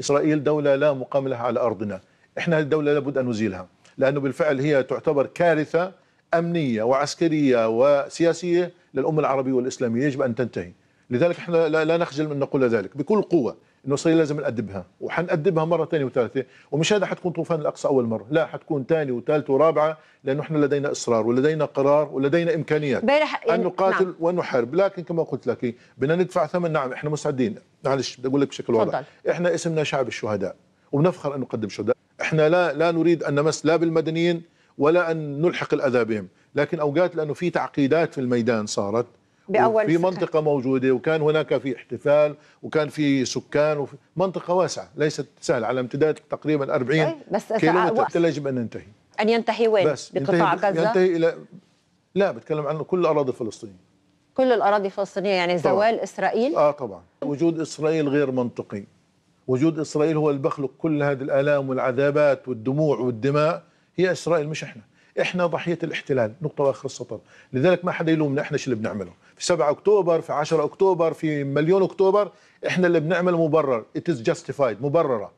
إسرائيل دولة لا مقام لها على أرضنا إحنا الدولة لابد أن نزيلها لأنه بالفعل هي تعتبر كارثة أمنية وعسكرية وسياسية للأمة العربية والإسلامية يجب أن تنتهي لذلك احنا لا نخجل من نقول ذلك بكل قوة انه اسرائيل لازم نأدبها وحنأدبها مرة ثانية وثالثة ومش هذا حتكون طوفان الأقصى أول مرة لا حتكون ثانية وثالثة ورابعة لأنه احنا لدينا إصرار ولدينا قرار ولدينا إمكانيات أن نقاتل نعم. ونحارب لكن كما قلت لك بدنا ندفع ثمن نعم احنا مستعدين معلش بدي اقول لك بشكل واضح احنا اسمنا شعب الشهداء وبنفخر ان نقدم شهداء احنا لا لا نريد ان نمس لا بالمدنيين ولا ان نلحق الاذى بهم لكن اوقات لانه في تعقيدات في الميدان صارت بأول في منطقة موجودة وكان هناك في احتفال وكان في سكان وفي منطقة واسعة ليست سهلة على امتداد تقريبا 40 طيب، بس كيلومتر يجب أن ننتهي أن ينتهي وين؟ بقطاع غزة؟ ينتهي إلى لا بتكلم عن كل أراضي فلسطين كل الاراضي الفلسطينيه يعني طبعًا. زوال اسرائيل اه طبعا وجود اسرائيل غير منطقي وجود اسرائيل هو اللي بخلق كل هذه الالام والعذابات والدموع والدماء هي اسرائيل مش احنا احنا ضحيه الاحتلال نقطه واخر السطر لذلك ما حدا يلومنا احنا شو اللي بنعمله في 7 اكتوبر في 10 اكتوبر في مليون اكتوبر احنا اللي بنعمل مبرر اتس جاستيفايد مبرره